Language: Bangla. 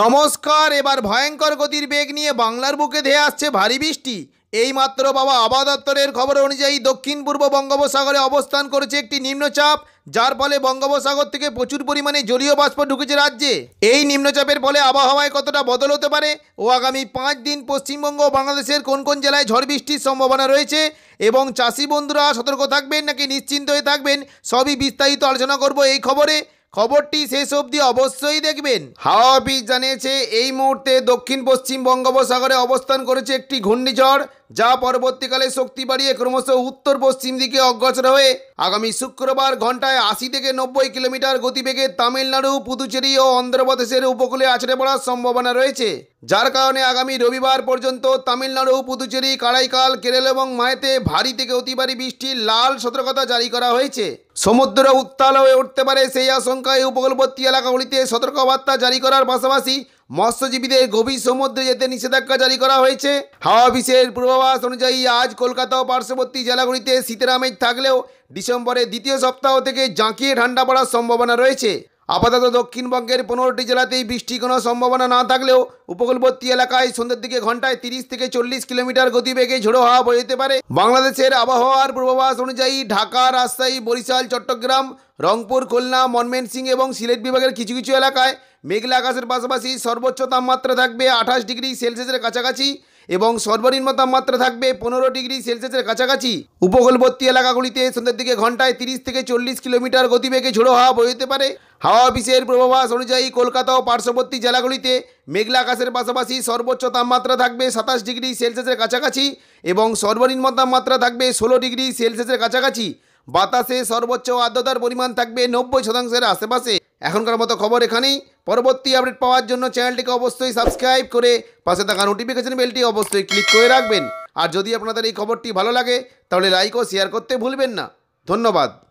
নমস্কার এবার ভয়ঙ্কর গতির বেগ নিয়ে বাংলার বুকে ধেয়ে আসছে ভারী বৃষ্টি এইমাত্র বাবা আবহাওয়া দপ্তরের খবর অনুযায়ী দক্ষিণ পূর্ব বঙ্গোপসাগরে অবস্থান করেছে একটি নিম্নচাপ যার ফলে বঙ্গোপসাগর থেকে প্রচুর পরিমাণে জলীয় বাষ্প ঢুকেছে রাজ্যে এই নিম্নচাপের ফলে আবহাওয়ায় কতটা বদল হতে পারে ও আগামী পাঁচ দিন পশ্চিমবঙ্গ ও বাংলাদেশের কোন কোন জেলায় ঝড় বৃষ্টির সম্ভাবনা রয়েছে এবং চাষি বন্ধুরা সতর্ক থাকবেন নাকি নিশ্চিন্ত হয়ে থাকবেন সবই বিস্তারিত আলোচনা করব এই খবরে খবরটি শেষ অবধি অবশ্যই দেখবেন হাওয়া অফিস জানিয়েছে এই মুহূর্তে দক্ষিণ পশ্চিম বঙ্গোপসাগরে অবস্থান করেছে একটি ঘূর্ণিঝড় যা পরবর্তীকালে শক্তি বাড়িয়ে ক্রমশ উত্তর পশ্চিম দিকে অগ্রসর হয়ে আগামী শুক্রবার ঘন্টায় আশি থেকে নব্বই কিলোমিটার গতিবেগে তামিলনাড়ু পুদুচেরি ও অন্ধ্রপ্রদেশের উপকূলে আছড়ে পড়ার সম্ভাবনা রয়েছে যার কারণে আগামী রবিবার পর্যন্ত তামিলনাড়ু পুদুচেরি কারাইকাল কেরল এবং মায়েতে ভারী থেকে অতি ভারী বৃষ্টির লাল সতর্কতা জারি করা হয়েছে সমুদ্র উত্তাল হয়ে উঠতে পারে সেই আশঙ্কায় উপকূলবর্তী এলাকাগুলিতে সতর্কবার্তা জারি করার পাশাপাশি মৎস্যজীবীদের গভীর সমুদ্রে যেতে নিষেধাজ্ঞা জারি করা হয়েছে হাওয়া অফিসের পূর্বাভাস অনুযায়ী আজ কলকাতা ও পার্শ্ববর্তী জেলাগুলিতে শীতের আমেজ থাকলেও ডিসেম্বরের দ্বিতীয় সপ্তাহ থেকে জাঁকিয়ে ঠান্ডা পড়ার সম্ভাবনা রয়েছে আপাতত দক্ষিণবঙ্গের পনেরোটি জেলাতেই বৃষ্টি কোনো সম্ভাবনা না থাকলেও উপকূলবর্তী এলাকায় সন্ধ্যের দিকে ঘন্টায় তিরিশ থেকে চল্লিশ কিলোমিটার গতিবেগে ঝোড়ো হাওয়া যেতে পারে বাংলাদেশের আবহাওয়ার পূর্বাভাস অনুযায়ী ঢাকা রাজশাহী বরিশাল চট্টগ্রাম রংপুর খুলনা মনমেনসিং এবং সিলেট বিভাগের কিছু কিছু এলাকায় মেঘলা আকাশের পাশাপাশি সর্বোচ্চ তাপমাত্রা থাকবে আঠাশ ডিগ্রি সেলসিয়াসের কাছাকাছি এবং সর্বনিম্ন তাপমাত্রা থাকবে পনেরো ডিগ্রি সেলসিয়াসের কাছাকাছি উপকূলবর্তী এলাকাগুলিতে সন্ধ্যের দিকে ঘন্টায় তিরিশ থেকে চল্লিশ কিলোমিটার গতিবেগে ঝোড়ো হাওয়া বইতে পারে হাওয়া অফিসের পূর্বাভাস অনুযায়ী কলকাতা ও পার্শ্ববর্তী জেলাগুলিতে মেঘলা আকাশের পাশাপাশি সর্বোচ্চ তাপমাত্রা থাকবে সাতাশ ডিগ্রি সেলসিয়াসের কাছাকাছি এবং সর্বনিম্ন তাপমাত্রা থাকবে ষোলো ডিগ্রি সেলসিয়াসের কাছাকাছি বাতাসে সর্বোচ্চ আর্দ্রতার পরিমাণ থাকবে নব্বই শতাংশের আশেপাশে এখনকার মতো খবর এখানেই পরবর্তী আপডেট পাওয়ার জন্য চ্যানেলটিকে অবশ্যই সাবস্ক্রাইব করে পাশে থাকা নোটিফিকেশন বেলটি অবশ্যই ক্লিক করে রাখবেন আর যদি আপনাদের এই খবরটি ভালো লাগে তাহলে লাইক ও শেয়ার করতে ভুলবেন না ধন্যবাদ